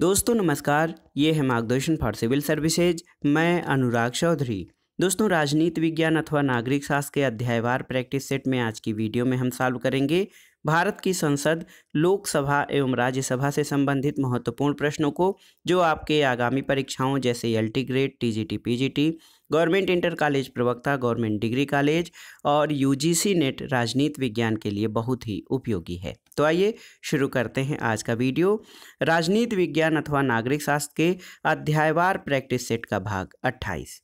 दोस्तों नमस्कार ये है मार्गदर्शन फॉर सिविल सर्विसेज मैं अनुराग चौधरी दोस्तों राजनीति विज्ञान अथवा नागरिक शास्त्र के अध्यायवार प्रैक्टिस सेट में आज की वीडियो में हम सॉल्व करेंगे भारत की संसद लोकसभा एवं राज्यसभा से संबंधित महत्वपूर्ण प्रश्नों को जो आपके आगामी परीक्षाओं जैसे L T grade T G T P G T government inter college प्रवक्ता गवर्नमेंट डिग्री कॉलेज और यूजीसी नेट राजनीति विज्ञान के लिए बहुत ही उपयोगी है तो आइए शुरू करते हैं आज का वीडियो राजनीति विज्ञान अथवा नागरिक शास्त्र के अध्यायवार प्रैक्टिस सेट का भाग 28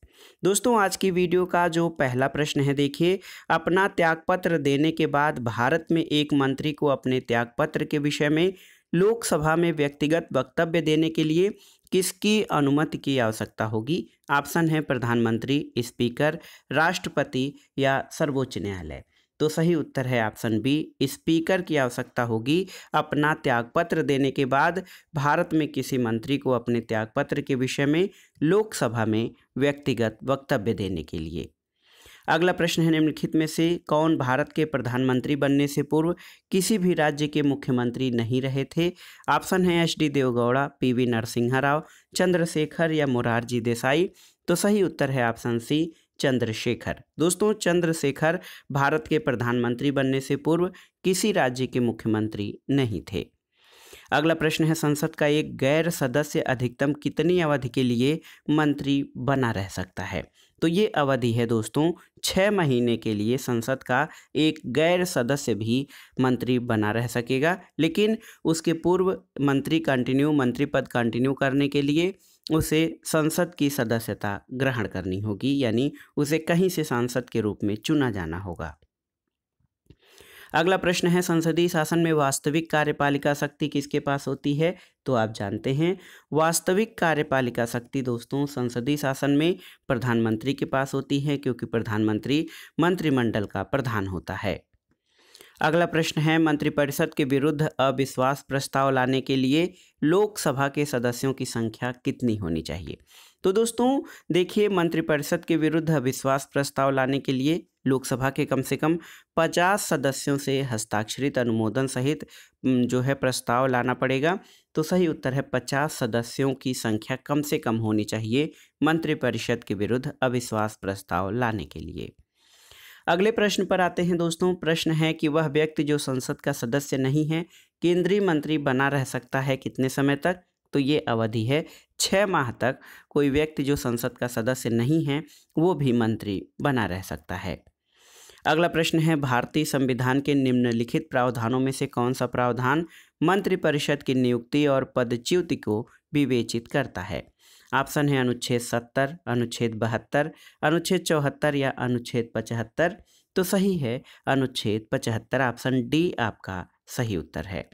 दोस्तों आज की वीडियो का जो पहला प्रश्न है देखिए अपना त्यागपत्र देने के बाद भारत में एक मंत्री को अपने त्यागपत्र के विषय में लोकसभा में व्यक्तिगत वक्तव्य देने के लिए किसकी अनुमति की आवश्यकता होगी ऑप्शन है प्रधानमंत्री स्पीकर राष्ट्रपति या सर्वोच्च न्यायालय तो सही उत्तर है ऑप्शन बी स्पीकर की आवश्यकता होगी अपना त्यागपत्र देने के बाद भारत में किसी मंत्री को अपने त्यागपत्र के विषय में लोकसभा में व्यक्तिगत वक्तव्य देने के लिए अगला प्रश्न है निम्नलिखित में से कौन भारत के प्रधानमंत्री बनने से पूर्व किसी भी राज्य के मुख्यमंत्री नहीं रहे थे ऑप्शन है H D Deve Gowda P V Narasimha Rao Chandrashekhar या मुरारजी देसाई तो सही उत्तर है ऑप्शन सी चंद्रशेखर दोस्तों चंद्रशेखर भारत के प्रधानमंत्री बनने से पूर्व किसी राज्य के मुख्यमंत्री नहीं थे अगला प्रश्न है संसद का एक गैर सदस्य अधिकतम कितनी अवधि के लिए मंत्री बना रह सकता है तो ये अवधि है दोस्तों छः महीने के लिए संसद का एक गैर सदस्य भी मंत्री बना रह सकेगा लेकिन उसके पूर्व मंत्री कंटिन्यू मंत्री पद कंटिन्यू करने के लिए उसे संसद की सदस्यता ग्रहण करनी होगी यानी उसे कहीं से सांसद के रूप में चुना जाना होगा अगला प्रश्न है संसदीय शासन में वास्तविक कार्यपालिका शक्ति किसके पास होती है तो आप जानते हैं वास्तविक कार्यपालिका शक्ति दोस्तों संसदीय शासन में प्रधानमंत्री के पास होती है क्योंकि प्रधानमंत्री मंत्रिमंडल का प्रधान होता है अगला प्रश्न है मंत्रिपरिषद के विरुद्ध अविश्वास प्रस्ताव लाने के लिए लोकसभा के सदस्यों की संख्या कितनी होनी चाहिए तो दोस्तों देखिए मंत्रिपरिषद के विरुद्ध अविश्वास प्रस्ताव लाने के लिए लोकसभा के कम से कम 50 सदस्यों से हस्ताक्षरित अनुमोदन सहित जो है प्रस्ताव लाना पड़ेगा तो सही उत्तर है 50 सदस्यों की संख्या कम से कम होनी चाहिए मंत्रिपरिषद के विरुद्ध अविश्वास प्रस्ताव लाने के लिए अगले प्रश्न पर आते हैं दोस्तों प्रश्न है कि वह व्यक्ति जो संसद का सदस्य नहीं है केंद्रीय मंत्री बना रह सकता है कितने समय तक तो ये अवधि है छः माह तक कोई व्यक्ति जो संसद का सदस्य नहीं है वो भी मंत्री बना रह सकता है अगला प्रश्न है भारतीय संविधान के निम्नलिखित प्रावधानों में से कौन सा प्रावधान मंत्रिपरिषद की नियुक्ति और पदच्युति को विवेचित करता है ऑप्शन है अनुच्छेद सत्तर अनुच्छेद बहत्तर अनुच्छेद चौहत्तर या अनुच्छेद पचहत्तर तो सही है अनुच्छेद पचहत्तर ऑप्शन डी आपका सही उत्तर है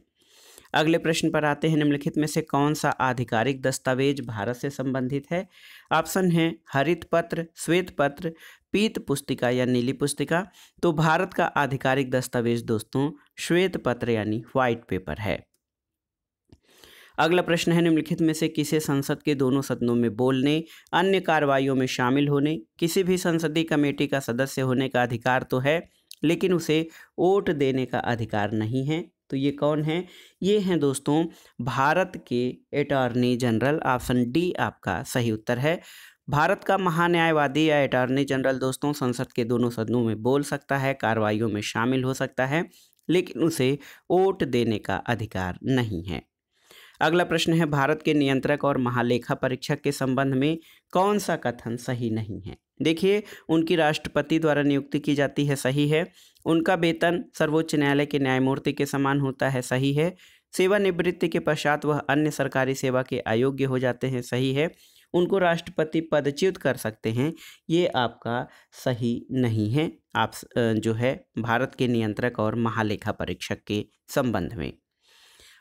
अगले प्रश्न पर आते हैं निम्नलिखित में से कौन सा आधिकारिक दस्तावेज भारत से संबंधित है ऑप्शन है हरित पत्र श्वेत पत्र पीत पुस्तिका या नीली पुस्तिका तो भारत का आधिकारिक दस्तावेज दोस्तों श्वेत पत्र यानी व्हाइट पेपर है अगला प्रश्न है निम्नलिखित में से किसे संसद के दोनों सदनों में बोलने अन्य कार्रवाइयों में शामिल होने किसी भी संसदीय कमेटी का सदस्य होने का अधिकार तो है लेकिन उसे वोट देने का अधिकार नहीं है तो ये कौन है ये हैं दोस्तों भारत के अटॉर्नी जनरल ऑप्शन डी आपका सही उत्तर है भारत का महान्यायवादी या अटॉर्नी जनरल दोस्तों संसद के दोनों सदनों में बोल सकता है कार्रवाइयों में शामिल हो सकता है लेकिन उसे वोट देने का अधिकार नहीं है अगला प्रश्न है भारत के नियंत्रक और महालेखा परीक्षक के संबंध में कौन सा कथन सही नहीं है देखिए उनकी राष्ट्रपति द्वारा नियुक्ति की जाती है सही है उनका वेतन सर्वोच्च न्यायालय के न्यायमूर्ति के समान होता है सही है सेवानिवृत्ति के पश्चात वह अन्य सरकारी सेवा के अयोग्य हो जाते हैं सही है उनको राष्ट्रपति पदच्युत कर सकते हैं ये आपका सही नहीं है आप जो है भारत के नियंत्रक और महालेखा परीक्षक के संबंध में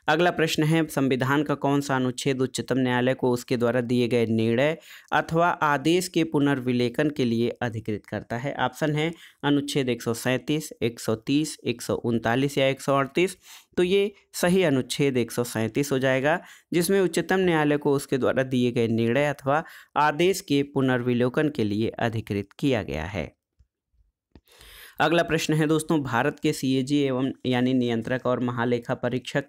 अगला प्रश्न है संविधान का कौन सा अनुच्छेद उच्चतम न्यायालय को उसके द्वारा दिए गए निर्णय अथवा आदेश के पुनर्विलेखन के लिए अधिकृत करता है ऑप्शन है अनुच्छेद एक सौ सैंतीस एक सौ तीस एक सौ उनतालीस या एक सौ अड़तीस तो ये सही अनुच्छेद एक सौ सैंतीस हो जाएगा जिसमें उच्चतम न्यायालय को उसके द्वारा दिए गए निर्णय अथवा आदेश के पुनर्विलोकन के लिए अधिकृत किया गया है अगला प्रश्न है दोस्तों भारत के सीएजी एवं यानी नियंत्रक और महालेखा परीक्षक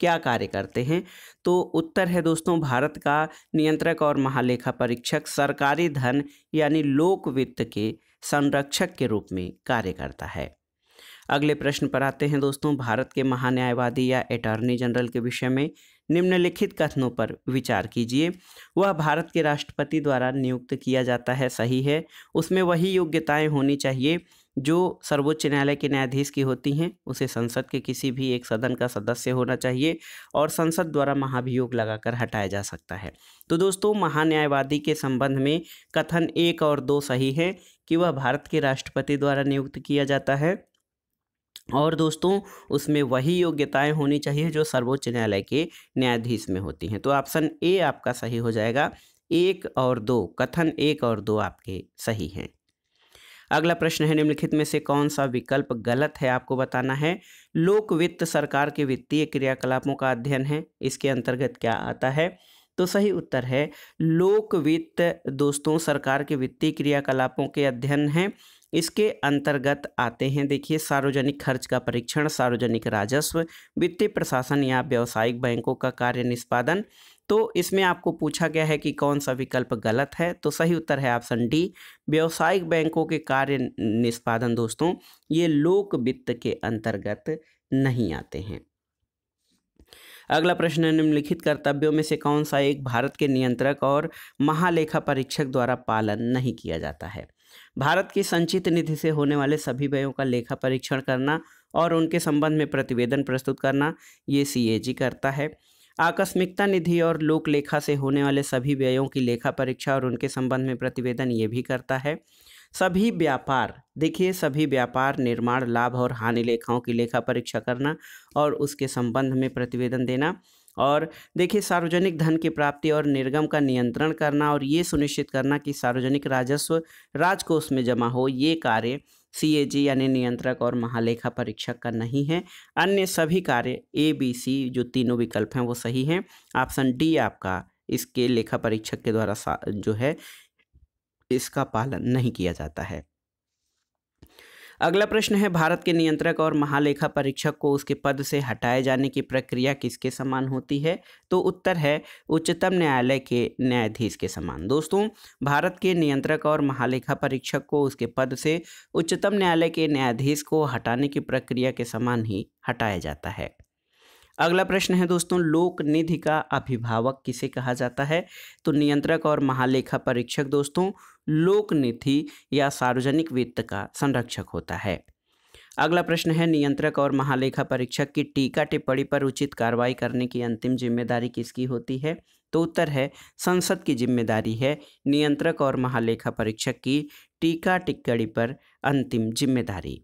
क्या कार्य करते हैं तो उत्तर है दोस्तों भारत का नियंत्रक और महालेखा परीक्षक सरकारी धन यानी लोक वित्त के संरक्षक के रूप में कार्य करता है अगले प्रश्न पर आते हैं दोस्तों भारत के महान्यायवादी या अटॉर्नी जनरल के विषय में निम्नलिखित कथनों पर विचार कीजिए वह भारत के राष्ट्रपति द्वारा नियुक्त किया जाता है सही है उसमें वही योग्यताएं होनी चाहिए जो सर्वोच्च न्यायालय के न्यायाधीश की होती हैं उसे संसद के किसी भी एक सदन का सदस्य होना चाहिए और संसद द्वारा महाभियोग लगाकर हटाया जा सकता है तो दोस्तों महान्यायवादी के संबंध में कथन एक और दो सही है कि वह भारत के राष्ट्रपति द्वारा नियुक्त किया जाता है और दोस्तों उसमें वही योग्यताएं होनी चाहिए जो सर्वोच्च न्यायालय के न्यायाधीश में होती हैं तो ऑप्शन ए आपका सही हो जाएगा एक और दो कथन एक और दो आपके सही हैं अगला प्रश्न है निम्नलिखित में से कौन सा विकल्प गलत है आपको बताना है लोक वित्त सरकार के वित्तीय क्रियाकलापों का अध्ययन है इसके अंतर्गत क्या आता है तो सही उत्तर है लोक वित्त दोस्तों सरकार के वित्तीय क्रियाकलापों के अध्ययन है इसके अंतर्गत आते हैं देखिए सार्वजनिक खर्च का परीक्षण सार्वजनिक राजस्व वित्तीय प्रशासन या व्यावसायिक बैंकों का कार्य निष्पादन तो इसमें आपको पूछा गया है कि कौन सा विकल्प गलत है तो सही उत्तर है ऑप्शन डी व्यावसायिक बैंकों के कार्य निष्पादन दोस्तों ये लोक वित्त के अंतर्गत नहीं आते हैं अगला प्रश्न निम्नलिखित कर्तव्यों में से कौन सा एक भारत के नियंत्रक और महालेखा परीक्षक द्वारा पालन नहीं किया जाता है भारत की संचित निधि से होने वाले सभी व्ययों का लेखा परीक्षण करना और उनके संबंध में प्रतिवेदन प्रस्तुत करना ये सी करता है आकस्मिकता निधि और लोक लेखा से होने वाले सभी व्ययों की लेखा परीक्षा और उनके संबंध में प्रतिवेदन ये भी करता है सभी व्यापार देखिए सभी व्यापार निर्माण लाभ और हानि लेखाओं की लेखा परीक्षा करना और उसके संबंध में प्रतिवेदन देना और देखिए सार्वजनिक धन की प्राप्ति और निर्गम का नियंत्रण करना और ये सुनिश्चित करना कि सार्वजनिक राजस्व राजकोष में जमा हो ये कार्य सीएजी यानी नियंत्रक और महालेखा परीक्षक का नहीं है अन्य सभी कार्य ए बी सी जो तीनों विकल्प हैं वो सही हैं ऑप्शन डी आपका इसके लेखा परीक्षक के द्वारा जो है इसका पालन नहीं किया जाता है अगला प्रश्न है भारत के नियंत्रक और महालेखा परीक्षक को उसके पद से हटाए जाने की प्रक्रिया किसके समान होती है तो उत्तर है उच्चतम न्यायालय के न्यायाधीश के समान दोस्तों भारत के नियंत्रक और महालेखा परीक्षक को उसके पद से उच्चतम न्यायालय के न्यायाधीश को हटाने की प्रक्रिया के समान ही हटाया जाता है अगला प्रश्न है दोस्तों लोक निधि का अभिभावक किसे कहा जाता है तो नियंत्रक और महालेखा परीक्षक दोस्तों लोक निधि या सार्वजनिक वित्त का संरक्षक होता है अगला प्रश्न है नियंत्रक और महालेखा परीक्षक की टीका टिप्पणी पर उचित कार्रवाई करने की अंतिम जिम्मेदारी किसकी होती है तो उत्तर है संसद की जिम्मेदारी है नियंत्रक और महालेखा परीक्षक की टीका टिप्पणी पर अंतिम जिम्मेदारी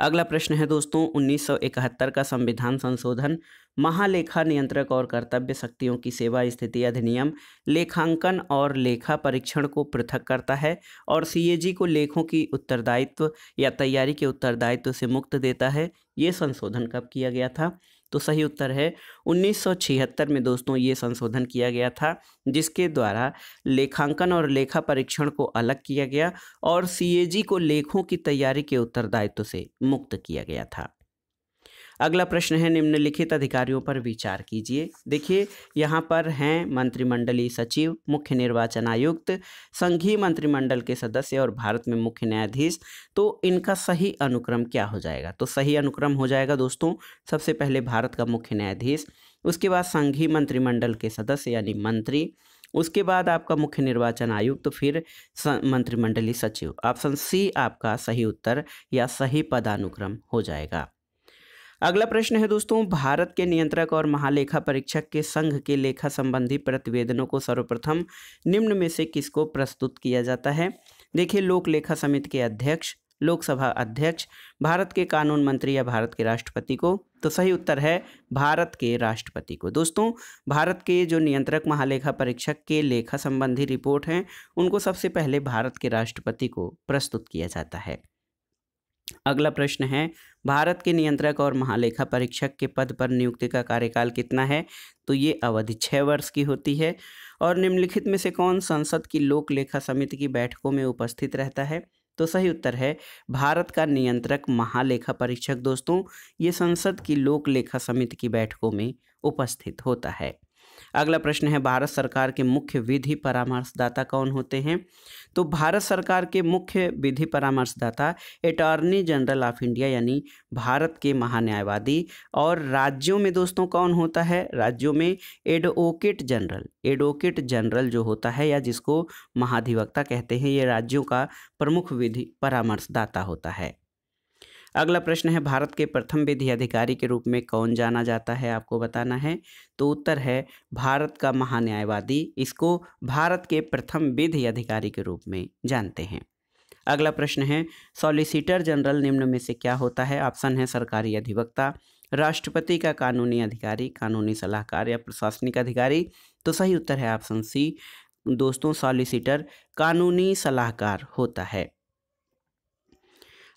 अगला प्रश्न है दोस्तों 1971 का संविधान संशोधन महालेखा नियंत्रक और कर्तव्य शक्तियों की सेवा स्थिति अधिनियम लेखांकन और लेखा परीक्षण को पृथक करता है और सीएजी को लेखों की उत्तरदायित्व या तैयारी के उत्तरदायित्व से मुक्त देता है ये संशोधन कब किया गया था तो सही उत्तर है 1976 में दोस्तों ये संशोधन किया गया था जिसके द्वारा लेखांकन और लेखा परीक्षण को अलग किया गया और सीएजी को लेखों की तैयारी के उत्तरदायित्व से मुक्त किया गया था अगला प्रश्न है निम्नलिखित अधिकारियों पर विचार कीजिए देखिए यहाँ पर हैं मंत्रिमंडलीय सचिव मुख्य निर्वाचन आयुक्त संघीय मंत्रिमंडल के सदस्य और भारत में मुख्य न्यायाधीश तो इनका सही अनुक्रम क्या हो जाएगा तो सही अनुक्रम हो जाएगा दोस्तों सबसे पहले भारत का मुख्य न्यायाधीश उसके बाद संघीय मंत्रिमंडल के सदस्य यानी मंत्री उसके बाद आपका मुख्य निर्वाचन आयुक्त तो फिर मंत्रिमंडलीय सचिव ऑप्शन सी आपका सही उत्तर या सही पदानुक्रम हो जाएगा अगला प्रश्न है दोस्तों भारत के नियंत्रक और महालेखा परीक्षक के संघ के लेखा संबंधी प्रतिवेदनों को सर्वप्रथम निम्न में से किसको प्रस्तुत किया जाता है देखिए लोक लेखा समिति के अध्यक्ष लोकसभा अध्यक्ष भारत के कानून मंत्री या भारत के राष्ट्रपति को तो सही उत्तर है भारत के राष्ट्रपति को दोस्तों भारत के जो नियंत्रक महालेखा परीक्षक के लेखा संबंधी रिपोर्ट हैं उनको सबसे पहले भारत के राष्ट्रपति को प्रस्तुत किया जाता है अगला प्रश्न है भारत के नियंत्रक और महालेखा परीक्षक के पद पर नियुक्ति का कार्यकाल कितना है तो ये अवधि छः वर्ष की होती है और निम्नलिखित में से कौन संसद की लोक लेखा समिति की बैठकों में उपस्थित रहता है तो सही उत्तर है भारत का नियंत्रक महालेखा परीक्षक दोस्तों ये संसद की लोक लेखा समिति की बैठकों में उपस्थित होता है अगला प्रश्न है भारत सरकार के मुख्य विधि परामर्शदाता कौन होते हैं तो भारत सरकार के मुख्य विधि परामर्शदाता अटॉर्नी जनरल ऑफ इंडिया यानी भारत के महान्यायवादी और राज्यों में दोस्तों कौन होता है राज्यों में एडवोकेट जनरल एडवोकेट जनरल जो होता है या जिसको महाधिवक्ता कहते हैं ये राज्यों का प्रमुख विधि परामर्शदाता होता है अगला प्रश्न है भारत के प्रथम विधि अधिकारी के रूप में कौन जाना जाता है आपको बताना है तो उत्तर है भारत का महान्यायवादी इसको भारत के प्रथम विधि अधिकारी के रूप में जानते हैं अगला प्रश्न है सॉलिसिटर जनरल निम्न में से क्या होता है ऑप्शन है सरकारी अधिवक्ता राष्ट्रपति का कानूनी अधिकारी कानूनी सलाहकार या प्रशासनिक अधिकारी तो सही उत्तर है ऑप्शन सी दोस्तों सॉलिसिटर कानूनी सलाहकार होता है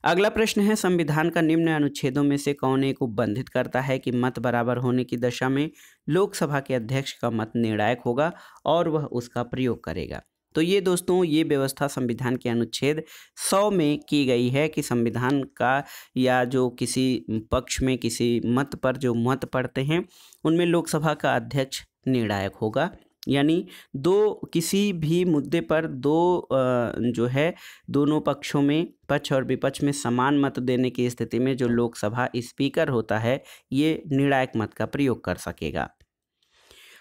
अगला प्रश्न है संविधान का निम्न अनुच्छेदों में से कौन एक उपबंधित करता है कि मत बराबर होने की दशा में लोकसभा के अध्यक्ष का मत निर्णायक होगा और वह उसका प्रयोग करेगा तो ये दोस्तों ये व्यवस्था संविधान के अनुच्छेद 100 में की गई है कि संविधान का या जो किसी पक्ष में किसी मत पर जो मत पड़ते हैं उनमें लोकसभा का अध्यक्ष निर्णायक होगा यानी दो किसी भी मुद्दे पर दो जो है दोनों पक्षों में पक्ष और विपक्ष में समान मत देने की स्थिति में जो लोकसभा स्पीकर होता है ये निर्णायक मत का प्रयोग कर सकेगा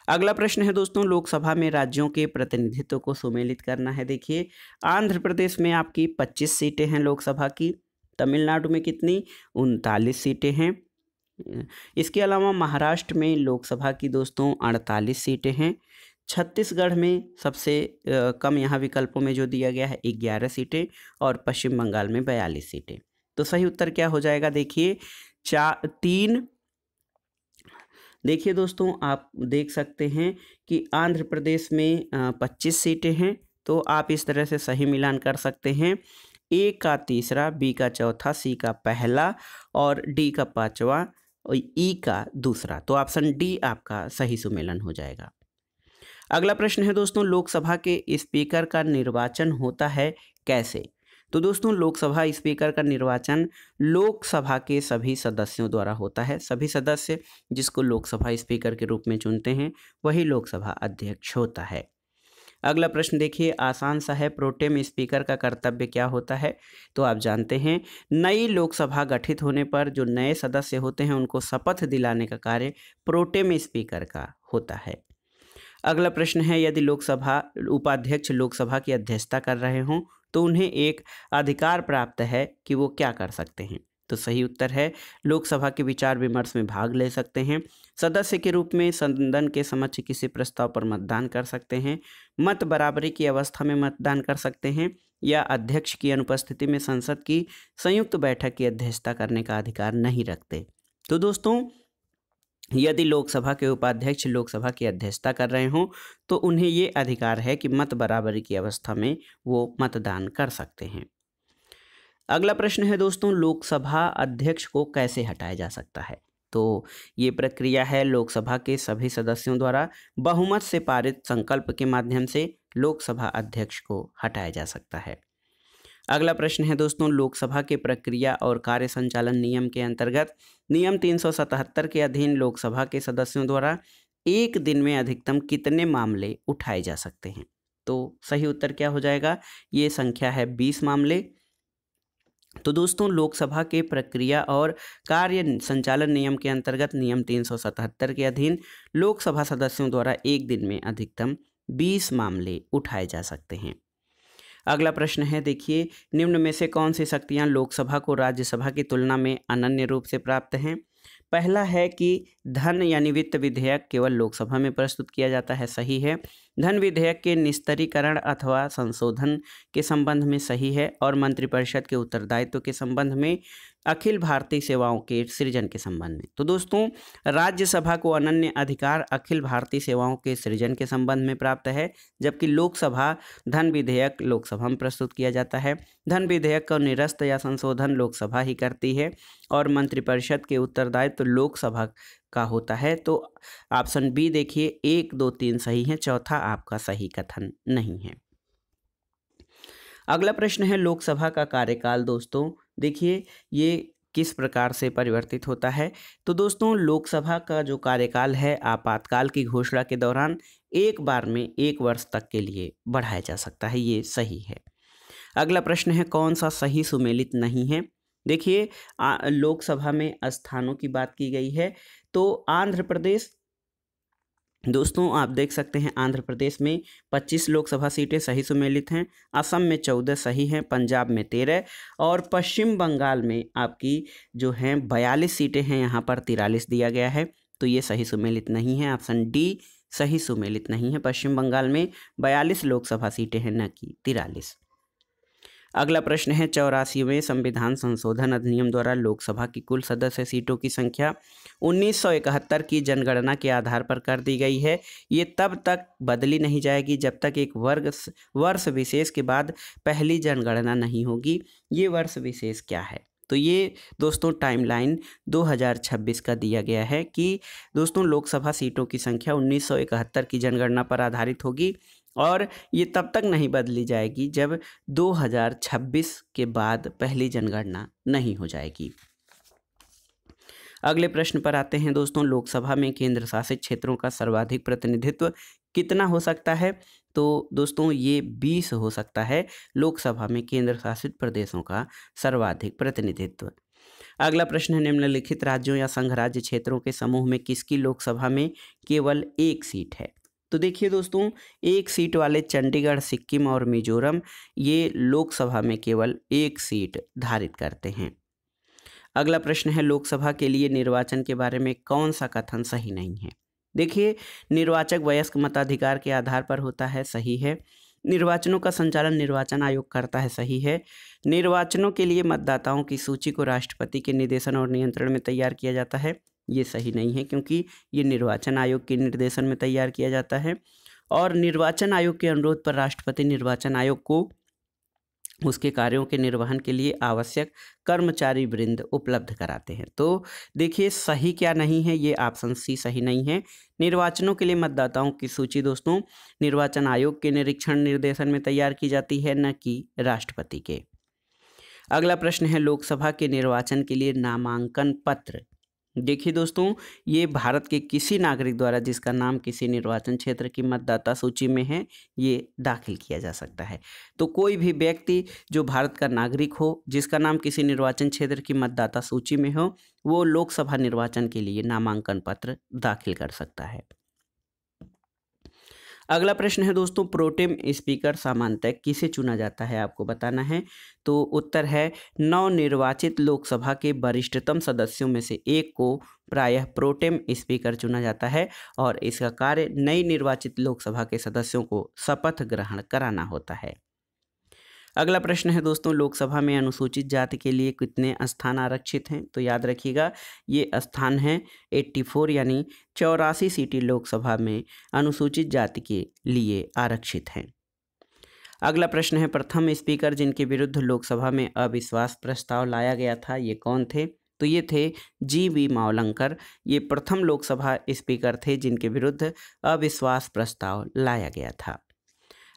अगला प्रश्न है दोस्तों लोकसभा में राज्यों के प्रतिनिधित्व को सुमेलित करना है देखिए आंध्र प्रदेश में आपकी 25 सीटें हैं लोकसभा की तमिलनाडु में कितनी उनतालीस सीटें हैं इसके अलावा महाराष्ट्र में लोकसभा की दोस्तों अड़तालीस सीटें हैं छत्तीसगढ़ में सबसे कम यहाँ विकल्पों में जो दिया गया है ग्यारह सीटें और पश्चिम बंगाल में बयालीस सीटें तो सही उत्तर क्या हो जाएगा देखिए चार तीन देखिए दोस्तों आप देख सकते हैं कि आंध्र प्रदेश में पच्चीस सीटें हैं तो आप इस तरह से सही मिलान कर सकते हैं ए का तीसरा बी का चौथा सी का पहला और डी का पांचवा और ई का दूसरा तो ऑप्शन डी आपका सही सुमेलन हो जाएगा अगला प्रश्न है दोस्तों लोकसभा के स्पीकर का निर्वाचन होता है कैसे तो दोस्तों लोकसभा स्पीकर का निर्वाचन लोकसभा के सभी सदस्यों द्वारा होता है सभी सदस्य जिसको लोकसभा स्पीकर के रूप में चुनते हैं वही लोकसभा अध्यक्ष होता है अगला प्रश्न देखिए आसान सा है प्रोटेम स्पीकर का कर्तव्य क्या होता है तो आप जानते हैं नई लोकसभा गठित होने पर जो नए सदस्य होते हैं उनको शपथ दिलाने का कार्य प्रोटेम स्पीकर का होता है अगला प्रश्न है यदि लोकसभा उपाध्यक्ष लोकसभा की अध्यक्षता कर रहे हों तो उन्हें एक अधिकार प्राप्त है कि वो क्या कर सकते हैं तो सही उत्तर है लोकसभा के विचार विमर्श में भाग ले सकते हैं सदस्य के रूप में सदन के समक्ष किसी प्रस्ताव पर मतदान कर सकते हैं मत बराबरी की अवस्था में मतदान कर सकते हैं या अध्यक्ष की अनुपस्थिति में संसद की संयुक्त बैठक की अध्यक्षता करने का अधिकार नहीं रखते तो दोस्तों यदि लोकसभा के उपाध्यक्ष लोकसभा की अध्यक्षता कर रहे हों तो उन्हें ये अधिकार है कि मत बराबरी की अवस्था में वो मतदान कर सकते हैं अगला प्रश्न है दोस्तों लोकसभा अध्यक्ष को कैसे हटाया जा सकता है तो ये प्रक्रिया है लोकसभा के सभी सदस्यों द्वारा बहुमत से पारित संकल्प के माध्यम से लोकसभा अध्यक्ष को हटाया जा सकता है अगला प्रश्न है दोस्तों लोकसभा के प्रक्रिया और कार्य संचालन नियम के अंतर्गत नियम 377 के अधीन लोकसभा के सदस्यों द्वारा एक दिन में अधिकतम कितने मामले उठाए जा सकते हैं तो सही उत्तर क्या हो जाएगा ये संख्या है बीस मामले तो दोस्तों लोकसभा के प्रक्रिया और कार्य संचालन नियम के अंतर्गत नियम 377 के अधीन लोकसभा सदस्यों द्वारा एक दिन में अधिकतम 20 मामले उठाए जा सकते हैं अगला प्रश्न है देखिए निम्न में से कौन सी शक्तियाँ लोकसभा को राज्यसभा की तुलना में अनन्य रूप से प्राप्त हैं पहला है कि धन यानी वित्त विधेयक केवल लोकसभा में प्रस्तुत किया जाता है सही है धन विधेयक के निस्तरीकरण अथवा संशोधन के संबंध में सही है और मंत्रिपरिषद के उत्तरदायित्व के संबंध में अखिल भारतीय सेवाओं के सृजन के संबंध में तो दोस्तों राज्यसभा को अनन्य अधिकार अखिल भारतीय सेवाओं के सृजन के संबंध में प्राप्त है जबकि लोकसभा धन विधेयक लोकसभा में प्रस्तुत किया जाता है धन विधेयक का निरस्त या संशोधन लोकसभा ही करती है और मंत्रिपरिषद के उत्तरदायित्व तो लोकसभा का होता है तो ऑप्शन बी देखिए एक दो तीन सही है चौथा आपका सही कथन नहीं है अगला प्रश्न है लोकसभा का कार्यकाल दोस्तों देखिए ये किस प्रकार से परिवर्तित होता है तो दोस्तों लोकसभा का जो कार्यकाल है आपातकाल की घोषणा के दौरान एक बार में एक वर्ष तक के लिए बढ़ाया जा सकता है ये सही है अगला प्रश्न है कौन सा सही सुमेलित नहीं है देखिए लोकसभा में स्थानों की बात की गई है तो आंध्र प्रदेश दोस्तों आप देख सकते हैं आंध्र प्रदेश में 25 लोकसभा सीटें सही सुमेलित हैं असम में 14 सही हैं पंजाब में 13 और पश्चिम बंगाल में आपकी जो हैं 42 सीटें हैं यहाँ पर तिरालीस दिया गया है तो ये सही सुमेलित नहीं है ऑप्शन डी सही सुमेलित नहीं है पश्चिम बंगाल में 42 लोकसभा सीटें हैं न कि तिरालीस अगला प्रश्न है चौरासीवें संविधान संशोधन अधिनियम द्वारा लोकसभा की कुल सदस्य सीटों की संख्या 1971 की जनगणना के आधार पर कर दी गई है ये तब तक बदली नहीं जाएगी जब तक एक वर्ग वर्ष विशेष के बाद पहली जनगणना नहीं होगी ये वर्ष विशेष क्या है तो ये दोस्तों टाइमलाइन 2026 का दिया गया है कि दोस्तों लोकसभा सीटों की संख्या 1971 की जनगणना पर आधारित होगी और ये तब तक नहीं बदली जाएगी जब 2026 के बाद पहली जनगणना नहीं हो जाएगी अगले प्रश्न पर आते हैं दोस्तों लोकसभा में केंद्र शासित क्षेत्रों का सर्वाधिक प्रतिनिधित्व कितना हो सकता है तो दोस्तों ये बीस हो सकता है लोकसभा में केंद्र शासित प्रदेशों का सर्वाधिक प्रतिनिधित्व अगला प्रश्न है निम्नलिखित राज्यों या संघ राज्य क्षेत्रों के समूह में किसकी लोकसभा में केवल एक सीट है तो देखिए दोस्तों एक सीट वाले चंडीगढ़ सिक्किम और मिजोरम ये लोकसभा में केवल एक सीट धारित करते हैं अगला प्रश्न है लोकसभा के लिए निर्वाचन के बारे में कौन सा कथन सही नहीं है देखिए निर्वाचक वयस्क मताधिकार के आधार पर होता है सही है निर्वाचनों का संचालन निर्वाचन आयोग करता है सही है निर्वाचनों के लिए मतदाताओं की सूची को राष्ट्रपति के निर्देशन और नियंत्रण में तैयार किया जाता है ये सही नहीं है क्योंकि ये निर्वाचन आयोग के निर्देशन में तैयार किया जाता है और निर्वाचन आयोग के अनुरोध पर राष्ट्रपति निर्वाचन आयोग को उसके कार्यों के निर्वहन के लिए आवश्यक कर्मचारी वृंद उपलब्ध कराते हैं तो देखिए सही क्या नहीं है ये ऑप्शन सी सही नहीं है निर्वाचनों के लिए मतदाताओं की सूची दोस्तों निर्वाचन आयोग के निरीक्षण निर्देशन में तैयार की जाती है न कि राष्ट्रपति के अगला प्रश्न है लोकसभा के निर्वाचन के लिए नामांकन पत्र देखिए दोस्तों ये भारत के किसी नागरिक द्वारा जिसका नाम किसी निर्वाचन क्षेत्र की मतदाता सूची में है ये दाखिल किया जा सकता है तो कोई भी व्यक्ति जो भारत का नागरिक हो जिसका नाम किसी निर्वाचन क्षेत्र की मतदाता सूची में हो वो लोकसभा निर्वाचन के लिए नामांकन पत्र दाखिल कर सकता है अगला प्रश्न है दोस्तों प्रोटेम स्पीकर सामान्यतः किसे चुना जाता है आपको बताना है तो उत्तर है नवनिर्वाचित लोकसभा के वरिष्ठतम सदस्यों में से एक को प्रायः प्रोटेम स्पीकर चुना जाता है और इसका कार्य नई निर्वाचित लोकसभा के सदस्यों को शपथ ग्रहण कराना होता है अगला प्रश्न है दोस्तों लोकसभा में अनुसूचित जाति के लिए कितने स्थान आरक्षित हैं तो याद रखिएगा ये स्थान है 84 यानी चौरासी सीटें लोकसभा में अनुसूचित जाति के लिए आरक्षित हैं अगला प्रश्न है प्रथम स्पीकर जिनके विरुद्ध लोकसभा में अविश्वास प्रस्ताव लाया गया था ये कौन थे तो ये थे जी वी मावलंकर ये प्रथम लोकसभा स्पीकर थे जिनके विरुद्ध अविश्वास प्रस्ताव लाया गया था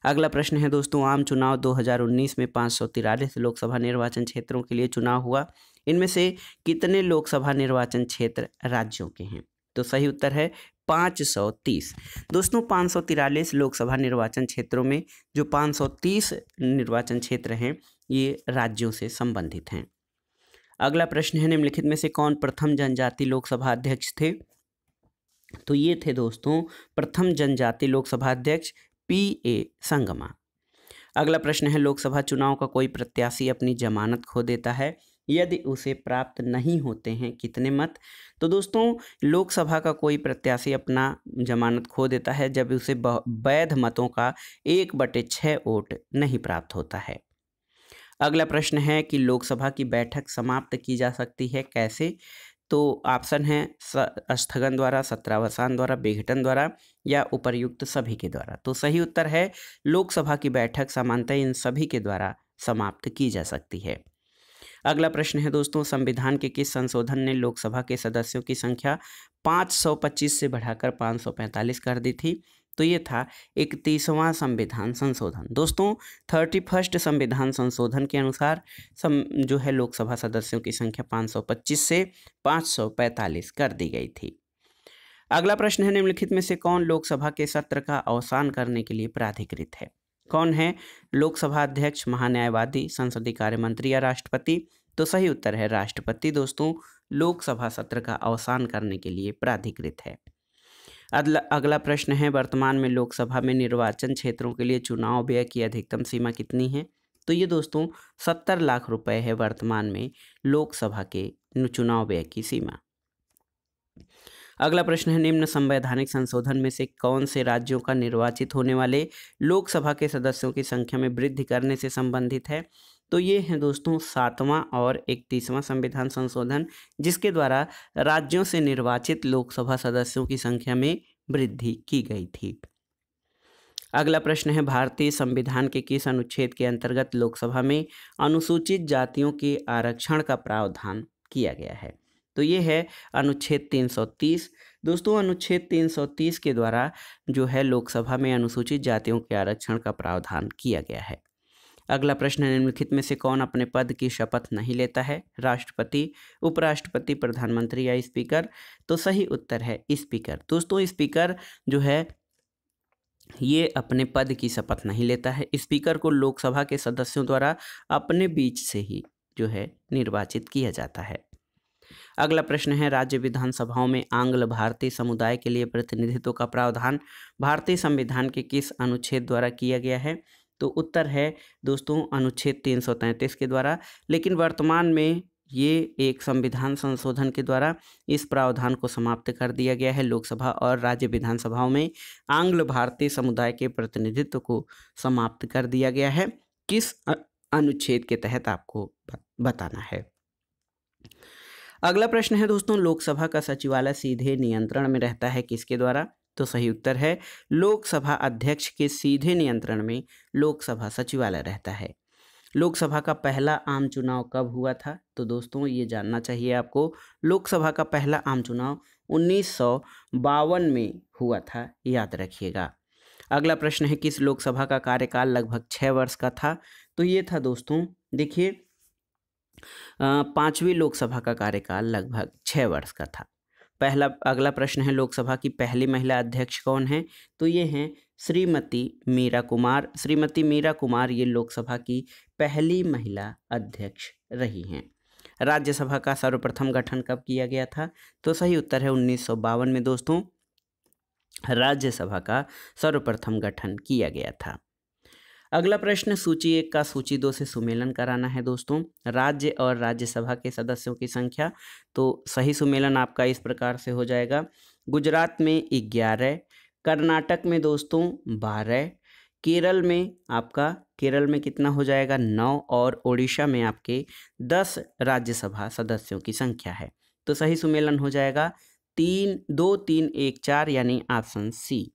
अगला प्रश्न है दोस्तों आम चुनाव 2019 में पाँच लोकसभा निर्वाचन क्षेत्रों के लिए चुनाव हुआ इनमें से कितने लोकसभा निर्वाचन क्षेत्र राज्यों के हैं तो सही उत्तर है 530 दोस्तों पाँच लोकसभा निर्वाचन क्षेत्रों में जो 530 निर्वाचन क्षेत्र हैं ये राज्यों से संबंधित हैं अगला प्रश्न है निम्नलिखित में से कौन प्रथम जनजाति लोकसभा अध्यक्ष थे तो ये थे दोस्तों प्रथम जनजाति लोकसभा अध्यक्ष पी ए संगमा अगला प्रश्न है लोकसभा चुनाव का कोई प्रत्याशी अपनी जमानत खो देता है यदि उसे प्राप्त नहीं होते हैं कितने मत तो दोस्तों लोकसभा का कोई प्रत्याशी अपना जमानत खो देता है जब उसे वैध मतों का एक बटे छः वोट नहीं प्राप्त होता है अगला प्रश्न है कि लोकसभा की बैठक समाप्त की जा सकती है कैसे तो ऑप्शन है स्थगन द्वारा सत्रावसान द्वारा विघटन द्वारा या उपर्युक्त सभी के द्वारा तो सही उत्तर है लोकसभा की बैठक सामान्यतः इन सभी के द्वारा समाप्त की जा सकती है अगला प्रश्न है दोस्तों संविधान के किस संशोधन ने लोकसभा के सदस्यों की संख्या 525 से बढ़ाकर 545 कर दी थी तो ये था इकतीसवां संविधान संशोधन दोस्तों थर्टी फर्स्ट संविधान संशोधन के अनुसार सम जो है लोकसभा सदस्यों की संख्या 525 से 545 कर दी गई थी अगला प्रश्न है निम्नलिखित में से कौन लोकसभा के सत्र का अवसान करने के लिए प्राधिकृत है कौन है लोकसभा अध्यक्ष महान्यायवादी संसदीय कार्य मंत्री या राष्ट्रपति तो सही उत्तर है राष्ट्रपति दोस्तों लोकसभा सत्र का अवसान करने के लिए प्राधिकृत है अगला अगला प्रश्न है वर्तमान में लोकसभा में निर्वाचन क्षेत्रों के लिए चुनाव व्यय की अधिकतम सीमा कितनी है तो ये दोस्तों सत्तर लाख रुपए है वर्तमान में लोकसभा के चुनाव व्यय की सीमा अगला प्रश्न है निम्न संवैधानिक संशोधन में से कौन से राज्यों का निर्वाचित होने वाले लोकसभा के सदस्यों की संख्या में वृद्धि करने से संबंधित है तो ये हैं दोस्तों सातवां और इकतीसवां संविधान संशोधन जिसके द्वारा राज्यों से निर्वाचित लोकसभा सदस्यों की संख्या में वृद्धि की गई थी अगला प्रश्न है भारतीय संविधान के किस अनुच्छेद के अंतर्गत लोकसभा में अनुसूचित जातियों के आरक्षण का प्रावधान किया गया है तो ये है अनुच्छेद 330 दोस्तों अनुच्छेद 330 के द्वारा जो है लोकसभा में अनुसूचित जातियों के आरक्षण का प्रावधान किया गया है अगला प्रश्न निम्नलिखित में से कौन अपने पद की शपथ नहीं लेता है राष्ट्रपति उपराष्ट्रपति प्रधानमंत्री या स्पीकर तो सही उत्तर है स्पीकर दोस्तों स्पीकर जो है ये अपने पद की शपथ नहीं लेता है स्पीकर को लोकसभा के सदस्यों द्वारा अपने बीच से ही जो है निर्वाचित किया जाता है अगला प्रश्न है राज्य विधानसभाओं में आंग्ल भारतीय समुदाय के लिए प्रतिनिधित्व का प्रावधान भारतीय संविधान के किस अनुच्छेद द्वारा किया गया है तो उत्तर है दोस्तों अनुच्छेद तीन के द्वारा लेकिन वर्तमान में ये एक संविधान संशोधन के द्वारा इस प्रावधान को समाप्त कर दिया गया है लोकसभा और राज्य विधानसभाओं में आंग्ल भारतीय समुदाय के प्रतिनिधित्व को समाप्त कर दिया गया है किस अनुच्छेद के तहत आपको बताना है अगला प्रश्न है दोस्तों लोकसभा का सचिवालय सीधे नियंत्रण में रहता है किसके द्वारा तो सही उत्तर है लोकसभा अध्यक्ष के सीधे नियंत्रण में लोकसभा सचिवालय रहता है लोकसभा का पहला आम चुनाव कब हुआ था तो दोस्तों ये जानना चाहिए आपको लोकसभा का पहला आम चुनाव उन्नीस में हुआ था याद रखिएगा अगला प्रश्न है किस लोकसभा का कार्यकाल लगभग छः वर्ष का था तो ये था दोस्तों देखिए पाँचवीं लोकसभा का कार्यकाल लगभग छः वर्ष का था पहला अगला प्रश्न है लोकसभा की पहली महिला अध्यक्ष कौन है तो ये हैं श्रीमती मीरा कुमार श्रीमती मीरा कुमार ये लोकसभा की पहली महिला अध्यक्ष रही हैं राज्यसभा का सर्वप्रथम गठन कब किया गया था तो सही उत्तर है उन्नीस में दोस्तों राज्यसभा का सर्वप्रथम गठन किया गया था अगला प्रश्न सूची एक का सूची दो से सुमेलन कराना है दोस्तों राज्य और राज्यसभा के सदस्यों की संख्या तो सही सुमेलन आपका इस प्रकार से हो जाएगा गुजरात में ग्यारह कर्नाटक में दोस्तों बारह केरल में आपका केरल में कितना हो जाएगा नौ और ओडिशा में आपके दस राज्यसभा सदस्यों की संख्या है तो सही सुमेलन हो जाएगा तीन दो तीन एक चार यानी ऑप्शन सी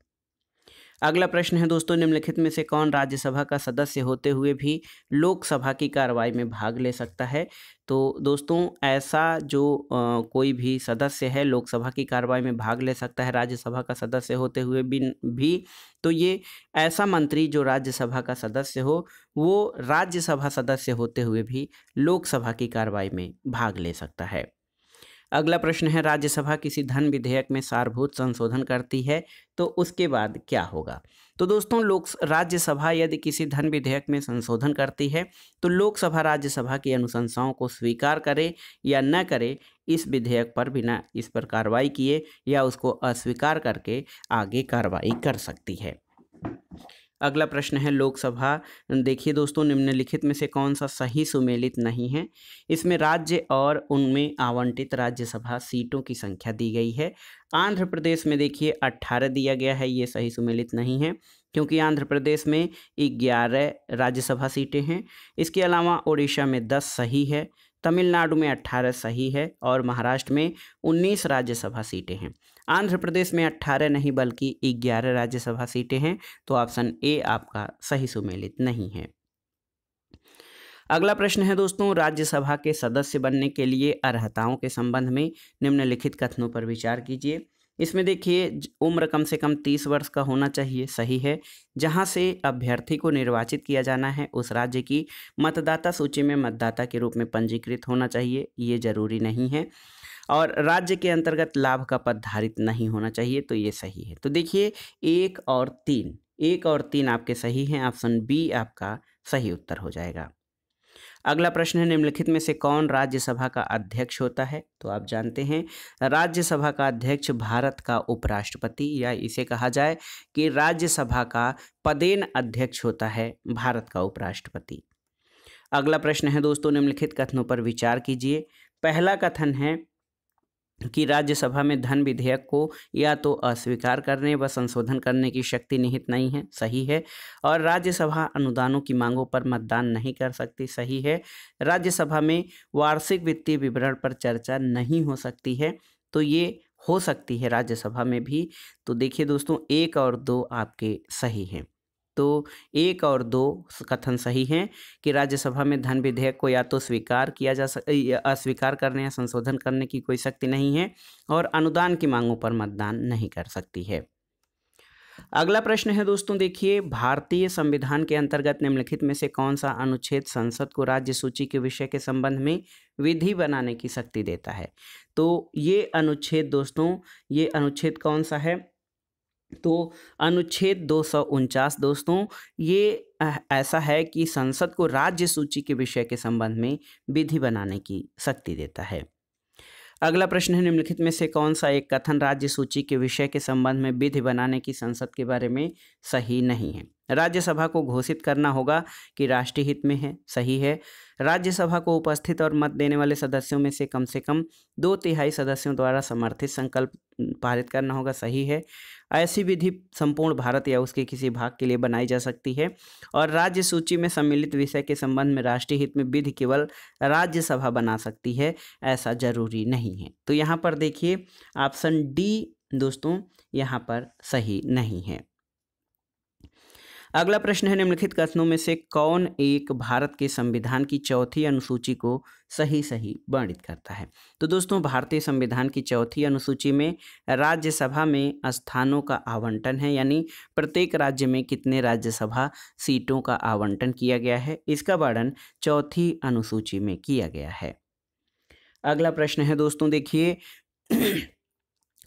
अगला प्रश्न है दोस्तों निम्नलिखित में से कौन राज्यसभा का सदस्य होते हुए भी लोकसभा की कार्रवाई में भाग ले सकता है तो दोस्तों ऐसा जो आ, कोई भी सदस्य है लोकसभा की कार्रवाई में भाग ले सकता है राज्यसभा का सदस्य होते हुए भी भी तो ये ऐसा मंत्री जो राज्यसभा का सदस्य हो वो राज्यसभा सदस्य होते हुए भी लोकसभा की कार्रवाई में भाग ले सकता है अगला प्रश्न है राज्यसभा किसी धन विधेयक में सारभूत संशोधन करती है तो उसके बाद क्या होगा तो दोस्तों लोक राज्यसभा यदि किसी धन विधेयक में संशोधन करती है तो लोकसभा राज्यसभा की अनुशंसाओं को स्वीकार करे या न करे इस विधेयक पर बिना इस पर कार्रवाई किए या उसको अस्वीकार करके आगे कार्रवाई कर सकती है अगला प्रश्न है लोकसभा देखिए दोस्तों निम्नलिखित में से कौन सा सही सुमेलित नहीं है इसमें राज्य और उनमें आवंटित राज्यसभा सीटों की संख्या दी गई है आंध्र प्रदेश में देखिए 18 दिया गया है ये सही सुमेलित नहीं है क्योंकि आंध्र प्रदेश में ग्यारह राज्यसभा सीटें हैं इसके अलावा ओडिशा में दस सही है तमिलनाडु में अट्ठारह सही है और महाराष्ट्र में उन्नीस राज्यसभा सीटें हैं आंध्र प्रदेश में अट्ठारह नहीं बल्कि ग्यारह राज्यसभा सीटें हैं तो ऑप्शन ए आपका सही सुमेलित नहीं है अगला प्रश्न है दोस्तों राज्यसभा के सदस्य बनने के लिए अर्हताओं के संबंध में निम्नलिखित कथनों पर विचार कीजिए इसमें देखिए उम्र कम से कम तीस वर्ष का होना चाहिए सही है जहां से अभ्यर्थी को निर्वाचित किया जाना है उस राज्य की मतदाता सूची में मतदाता के रूप में पंजीकृत होना चाहिए ये जरूरी नहीं है और राज्य के अंतर्गत लाभ का पद धारित नहीं होना चाहिए तो ये सही है तो देखिए एक और तीन एक और तीन आपके सही हैं ऑप्शन बी आपका सही उत्तर हो जाएगा अगला प्रश्न है निम्नलिखित में से कौन राज्यसभा का अध्यक्ष होता है तो आप जानते हैं राज्यसभा का अध्यक्ष भारत का उपराष्ट्रपति या इसे कहा जाए कि राज्यसभा का पदेन अध्यक्ष होता है भारत का उपराष्ट्रपति अगला प्रश्न है दोस्तों निम्नलिखित कथनों पर विचार कीजिए पहला कथन है कि राज्यसभा में धन विधेयक को या तो अस्वीकार करने व संशोधन करने की शक्ति निहित नहीं है सही है और राज्यसभा अनुदानों की मांगों पर मतदान नहीं कर सकती सही है राज्यसभा में वार्षिक वित्तीय विवरण पर चर्चा नहीं हो सकती है तो ये हो सकती है राज्यसभा में भी तो देखिए दोस्तों एक और दो आपके सही हैं तो एक और दो कथन सही हैं कि राज्यसभा में धन विधेयक को या तो स्वीकार किया जा सक अस्वीकार करने या संशोधन करने की कोई शक्ति नहीं है और अनुदान की मांगों पर मतदान नहीं कर सकती है अगला प्रश्न है दोस्तों देखिए भारतीय संविधान के अंतर्गत निम्नलिखित में से कौन सा अनुच्छेद संसद को राज्य सूची के विषय के संबंध में विधि बनाने की शक्ति देता है तो ये अनुच्छेद दोस्तों ये अनुच्छेद कौन सा है तो अनुच्छेद दो दोस्तों ये ऐसा है कि संसद को राज्य सूची के विषय के संबंध में विधि बनाने की शक्ति देता है अगला प्रश्न है निम्नलिखित में से कौन सा एक कथन राज्य सूची के विषय के संबंध में विधि बनाने की संसद के बारे में सही नहीं है राज्यसभा को घोषित करना होगा कि राष्ट्रीय हित में है सही है राज्यसभा को उपस्थित और मत देने वाले सदस्यों में से कम से कम दो तिहाई सदस्यों द्वारा समर्थित संकल्प पारित करना होगा सही है ऐसी विधि संपूर्ण भारत या उसके किसी भाग के लिए बनाई जा सकती है और राज्य सूची में सम्मिलित विषय के संबंध में राष्ट्रीय हित में विधि केवल राज्यसभा बना सकती है ऐसा जरूरी नहीं है तो यहाँ पर देखिए ऑप्शन डी दोस्तों यहाँ पर सही नहीं है अगला प्रश्न है निम्नलिखित कथनों में से कौन एक भारत के संविधान की चौथी अनुसूची को सही सही वर्णित करता है तो दोस्तों भारतीय संविधान की चौथी अनुसूची में राज्यसभा में स्थानों का आवंटन है यानी प्रत्येक राज्य में कितने राज्यसभा सीटों का आवंटन किया गया है इसका वर्णन चौथी अनुसूची में किया गया है अगला प्रश्न है दोस्तों देखिए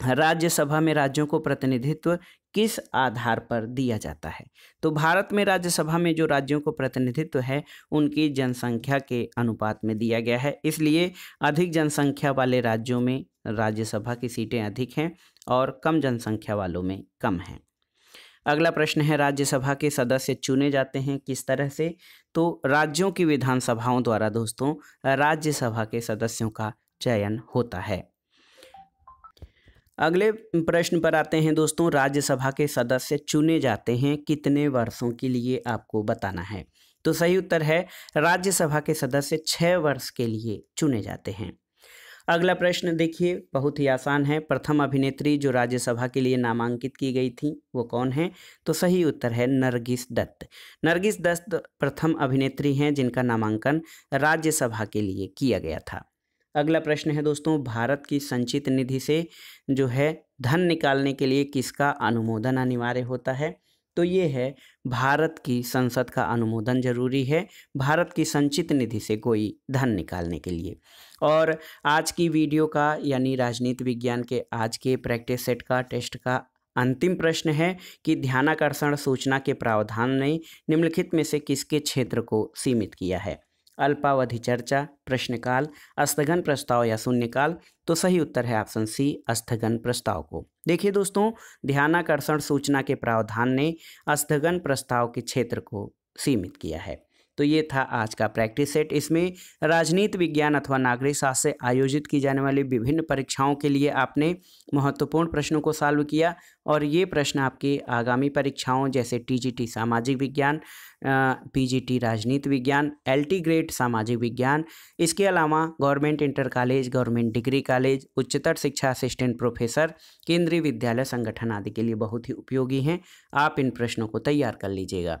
राज्यसभा में राज्यों को प्रतिनिधित्व किस आधार पर दिया जाता है तो भारत में राज्यसभा में जो राज्यों को प्रतिनिधित्व है उनकी जनसंख्या के अनुपात में दिया गया है इसलिए अधिक जनसंख्या वाले राज्यों में राज्यसभा की सीटें अधिक हैं और कम जनसंख्या वालों में कम हैं अगला प्रश्न है राज्यसभा के सदस्य चुने जाते हैं किस तरह से तो राज्यों की विधानसभाओं द्वारा दोस्तों राज्यसभा के सदस्यों का चयन होता है अगले प्रश्न पर आते हैं दोस्तों राज्यसभा के सदस्य चुने जाते हैं कितने वर्षों के लिए आपको बताना है तो सही उत्तर है राज्यसभा के सदस्य छः वर्ष के लिए चुने जाते हैं अगला प्रश्न देखिए बहुत ही आसान है प्रथम अभिनेत्री जो राज्यसभा के लिए नामांकित की गई थी वो कौन है तो सही उत्तर है नरगिस दत्त नरगिस दत्त प्रथम अभिनेत्री हैं जिनका नामांकन राज्यसभा के लिए किया गया था अगला प्रश्न है दोस्तों भारत की संचित निधि से जो है धन निकालने के लिए किसका अनुमोदन अनिवार्य होता है तो ये है भारत की संसद का अनुमोदन जरूरी है भारत की संचित निधि से कोई धन निकालने के लिए और आज की वीडियो का यानी राजनीति विज्ञान के आज के प्रैक्टिस सेट का टेस्ट का अंतिम प्रश्न है कि ध्यानाकर्षण सूचना के प्रावधान ने निम्नलिखित में से किसके क्षेत्र को सीमित किया है अल्पावधि चर्चा प्रश्नकाल अस्थगन प्रस्ताव या शून्यकाल तो सही उत्तर है ऑप्शन सी अस्थगन प्रस्ताव को देखिए दोस्तों ध्यानाकर्षण सूचना के प्रावधान ने अस्थगन प्रस्ताव के क्षेत्र को सीमित किया है तो ये था आज का प्रैक्टिस सेट इसमें राजनीति विज्ञान अथवा नागरिक शास्त्र से आयोजित की जाने वाली विभिन्न परीक्षाओं के लिए आपने महत्वपूर्ण प्रश्नों को सॉल्व किया और ये प्रश्न आपकी आगामी परीक्षाओं जैसे टीजीटी सामाजिक विज्ञान पीजीटी राजनीति विज्ञान एलटी ग्रेड सामाजिक विज्ञान इसके अलावा government inter college government degree college उच्चतर शिक्षा असिस्टेंट प्रोफेसर केंद्रीय विद्यालय संगठन आदि के लिए बहुत ही उपयोगी हैं आप इन प्रश्नों को तैयार कर लीजिएगा